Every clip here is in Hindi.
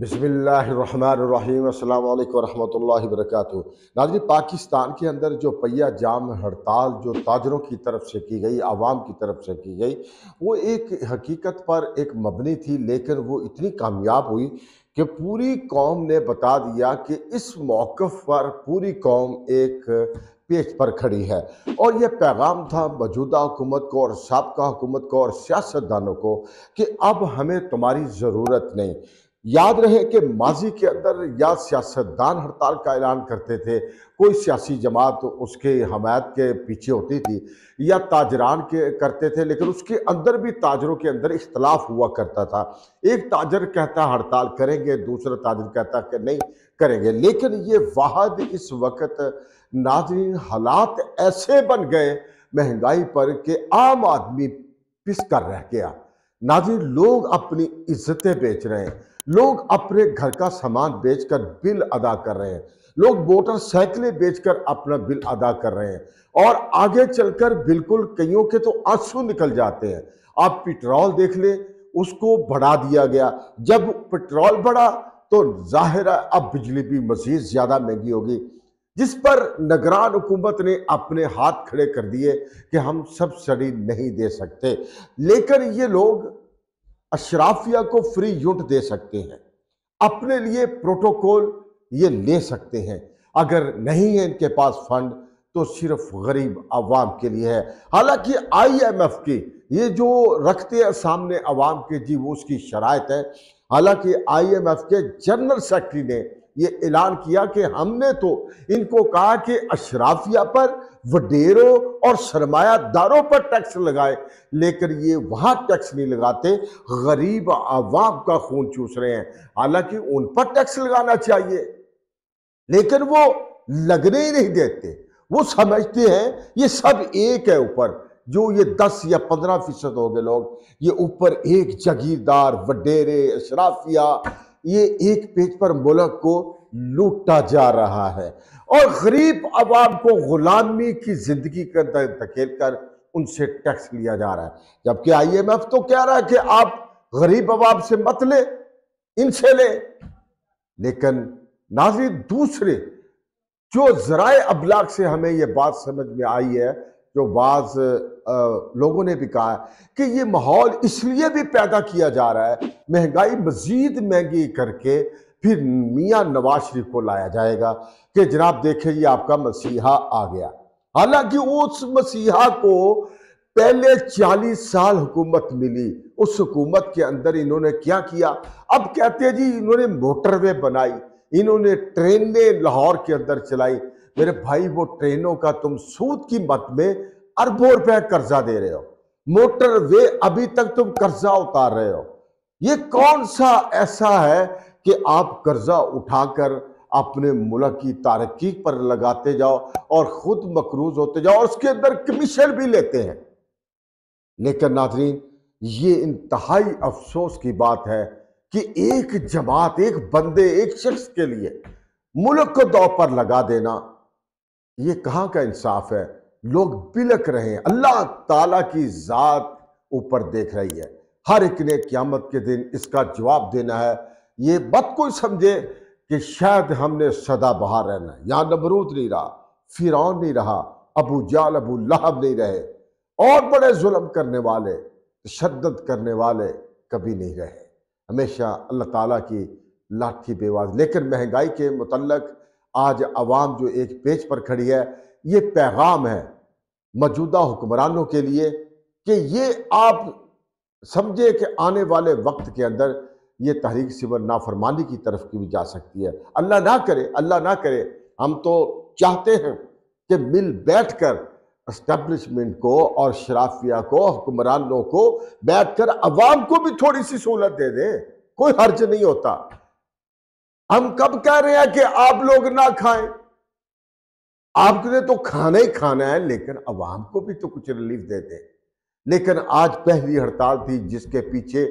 बिसमीम अल्लाम वरहमल वरक नाजरी पाकिस्तान के अंदर जो पहिया जाम हड़ताल जो ताजरों की तरफ से की गई आवाम की तरफ से की गई वो एक हकीकत पर एक मबनी थी लेकिन वो इतनी कामयाब हुई कि पूरी कौम ने बता दिया कि इस मौक़ पर पूरी कौम एक पेज पर खड़ी है और यह पैगाम था मौजूदा हुकूमत को और सबका हुकूमत को और सियासतदानों को कि अब हमें तुम्हारी ज़रूरत नहीं याद रहे कि माजी के अंदर या सियासतदान हड़ताल का ऐलान करते थे कोई सियासी जमात तो उसके हमायत के पीछे होती थी या ताजरान के करते थे लेकिन उसके अंदर भी ताजरों के अंदर इख्तलाफ हुआ करता था एक ताजर कहता हड़ताल करेंगे दूसरा ताजर कहता कि नहीं करेंगे लेकिन ये वाहद इस वक्त नाजरीन हालात ऐसे बन गए महंगाई पर कि आम आदमी पिस कर रह गया नाजिर लोग अपनी इज्जतें बेच रहे हैं लोग अपने घर का सामान बेचकर बिल अदा कर रहे हैं लोग मोटरसाइकिलें बेचकर अपना बिल अदा कर रहे हैं और आगे चलकर बिल्कुल कईयों के तो आंसू निकल जाते हैं आप पेट्रोल देख लें उसको बढ़ा दिया गया जब पेट्रोल बढ़ा तो जाहिर है अब बिजली भी मजीद ज़्यादा महंगी होगी जिस पर नगरान हुकूमत ने अपने हाथ खड़े कर दिए कि हम सब्सिडी नहीं दे सकते लेकिन ये लोग अशराफिया को फ्री यूट दे सकते हैं अपने लिए प्रोटोकॉल ये ले सकते हैं अगर नहीं है इनके पास फंड तो सिर्फ गरीब आवाम के लिए है हालांकि आईएमएफ की ये जो रखते हैं सामने आवाम के जी वो उसकी शरात है हालांकि आईएमएफ के जनरल सेक्रेटरी ने ये ऐलान किया कि हमने तो इनको कहा कि अशराफिया पर वडेरों और सरमायादारों पर टैक्स लगाए लेकिन ये वहाँ टैक्स नहीं लगाते गरीब आवाम का खून चूस रहे हैं हालांकि उन पर टैक्स लगाना चाहिए लेकिन वो लगने ही नहीं देते वो समझते हैं ये सब एक है ऊपर जो ये दस या पंद्रह फीसद हो गए लोग ये ऊपर एक जागीरदार वडेरे अशराफिया ये एक पेज पर मुल्क को लूटा जा रहा है और गरीब आवाम को गुलामी की ज़िंदगी के अंदर धकेल कर उनसे टैक्स लिया जा रहा है जबकि आईएमएफ तो कह रहा है कि आप गरीब आवाम से मत ले इनसे ले लेकिन नाजी दूसरे जो ज़राए अबलाक से हमें यह बात समझ में आई है जो बाज़ लोगों ने भी कहा कि ये माहौल इसलिए भी पैदा किया जा रहा है महंगाई मज़ीद महंगी करके फिर मियाँ नवाज शरीफ को लाया जाएगा कि जनाब देखे ये आपका मसीहा आ गया हालांकि उस मसीहा को पहले 40 साल हुकूमत मिली उस हुकूमत के अंदर इन्होंने क्या किया अब कहते हैं जी इन्होंने मोटरवे बनाई इन्होंने ट्रेनें लाहौर के अंदर चलाई मेरे भाई वो ट्रेनों का तुम सूद की मत में अरबों रुपए कर्जा दे रहे हो मोटरवे अभी तक तुम कर्जा उतार रहे हो ये कौन सा ऐसा है कि आप कर्जा उठाकर अपने मुल्क की तरक्की पर लगाते जाओ और खुद मकरूज होते जाओ और उसके अंदर कमीशन भी लेते हैं लेकिन नाजरीन ये इंतहाई अफसोस की बात है कि एक जमात एक बंदे एक शख्स के लिए मुल्क को दौ पर लगा देना ये कहाँ का इंसाफ है लोग बिलक रहे हैं अल्लाह ताला की ज़ात ऊपर देख रही है हर एक ने क्यामत के दिन इसका जवाब देना है ये मत कोई समझे कि शायद हमने सदा बहा रहना है यहाँ नमरूद नहीं रहा फिर नहीं रहा अबू जाल अबू लहब नहीं रहे और बड़े जुल्म करने वाले तशद करने वाले कभी नहीं रहे हमेशा अल्लाह ताला की लाठी बेवाज लेकिन महंगाई के मतलब आज आवाम जो एक पेज पर खड़ी है ये पैगाम है मौजूदा हुक्मरानों के लिए कि ये आप समझे कि आने वाले वक्त के अंदर ये तहरीक सिवर नाफरमानी की तरफ की भी जा सकती है अल्लाह ना करे अल्लाह ना करे हम तो चाहते हैं कि मिल बैठ कर इस्टबलिशमेंट को और शराफिया को हुक्मरानों को बैठ कर अवाम को भी थोड़ी सी सहूलत दे दें कोई हर्ज नहीं होता हम कब कह रहे हैं कि आप लोग ना खाएं आपने तो खाना ही खाना है लेकिन अवाम को भी तो कुछ रिलीफ दे दें लेकिन आज पहली हड़ताल थी जिसके पीछे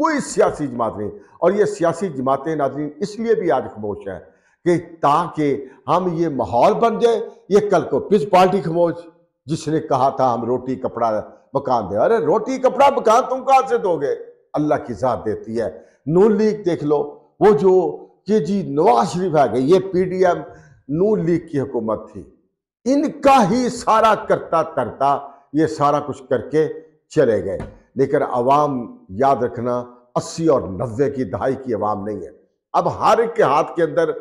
कोई सियासी जमात नहीं और ये सियासी जमातें नाजरीन इसलिए भी आज खामोश हैं कि ताकि हम ये माहौल बन जाए ये कल को पिस पार्टी खामोश जिसने कहा था हम रोटी कपड़ा मकान दे अरे रोटी कपड़ा मकान तुम कहाँ से दोगे अल्लाह की साथ देती है नून लीग देख लो वो जो कि जी नवाज शरीफ आ गए ये पीडीएम नून लीग की हुकूमत थी इनका ही सारा करता करता ये सारा कुछ करके चले गए लेकिन अवाम याद रखना अस्सी और नब्बे की दहाई की अवाम नहीं है अब हर एक के हाथ के अंदर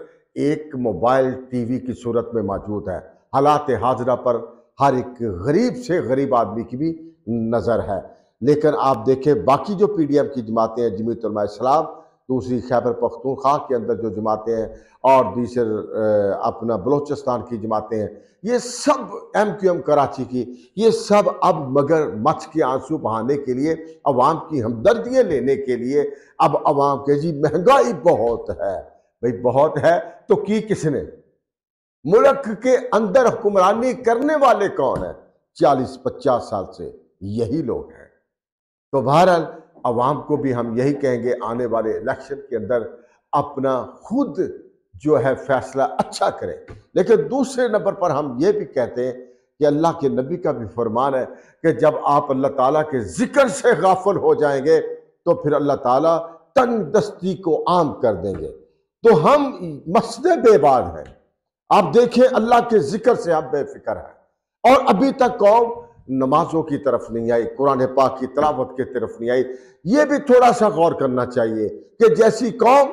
एक मोबाइल टीवी की सूरत में मौजूद है हालात हाजरा पर हर एक गरीब से गरीब आदमी की भी नज़र है लेकिन आप देखें बाकी जो पी डी एम की जमातें हैं जमीतलमा इस्लाम दूसरी खैबर पख्तूनख्वा के अंदर जो जमातें हैं और दूसरे अपना बलोचिस्तान की जमातें हैं ये सब एम क्यू एम कराची की ये सब अब मगर मच्छ के आंसू बहाने के लिए अवाम की हमदर्दियाँ लेने के लिए अब अवाम के जी महंगाई बहुत है भाई बहुत है तो की किसने मुल्क के अंदर हुक्मरानी करने वाले कौन है चालीस पचास साल से यही लोग हैं तो बहरहाल आवाम को भी हम यही कहेंगे आने वाले इलेक्शन के अंदर अपना खुद जो है फैसला अच्छा करें लेकिन दूसरे नंबर पर हम ये भी कहते हैं कि अल्लाह के नबी का भी फरमान है कि जब आप अल्लाह ताला के ज़िक्र से गाफल हो जाएंगे तो फिर अल्लाह ताला तंग दस्ती को आम कर देंगे तो हम मसले बेबाद हैं आप देखें अल्लाह के ज़िक्र से हम बेफिक्र हैं और अभी तक कौम नमाजों की तरफ नहीं आई कुरान पाक की तलावत की तरफ नहीं आई ये भी थोड़ा सा गौर करना चाहिए कि जैसी कौम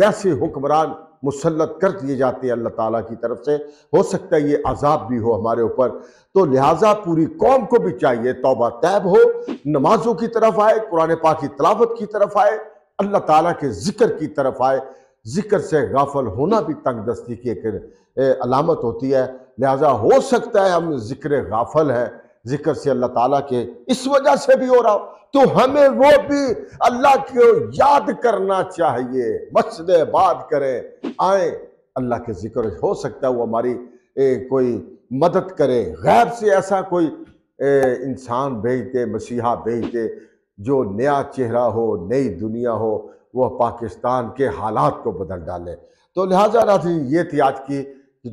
वैसे हुक्मरान मुसलत कर दिए जाते हैं अल्लाह ताला की तरफ से हो सकता है ये अजाब भी हो हमारे ऊपर तो लिहाजा पूरी कौम को भी चाहिए तोबा तैब हो नमाजों की तरफ आए कुरान पाक की तलावत की तरफ आए अल्लाह ताला के ज़िक्र की तरफ आए ज़िक्र से गाफल होना भी तंग दस्ती की एक अलामत होती है लिहाजा हो सकता है हम ज़िक्र गाफल हैं जिक्र से अल्लाह ताला के इस वजह से भी हो रहा तो हमें वो भी अल्लाह को याद करना चाहिए मस्जिद बात करें आए अल्लाह के जिक्र हो सकता है वो हमारी कोई मदद करे गैर से ऐसा कोई इंसान भेज दे मसीहा भेज दे जो नया चेहरा हो नई दुनिया हो वह पाकिस्तान के हालात को बदल डाले तो लिहाजा नाजी ये थी आज की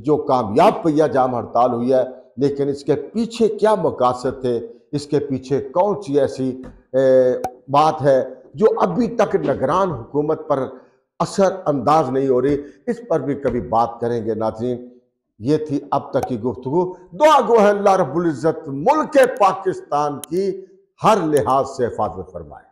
जो कामयाब पहिया जाम हड़ताल हुई है लेकिन इसके पीछे क्या मकासद थे इसके पीछे कौन सी ऐसी ए, बात है जो अभी तक नगरान हुकूमत पर असर अंदाज नहीं हो रही इस पर भी कभी बात करेंगे नाजीन ये थी अब तक की गुफ्तु दुआ गो है अल्लाह रबुल्ज़त मुल्क पाकिस्तान की हर लिहाज से हिफाजत फरमाए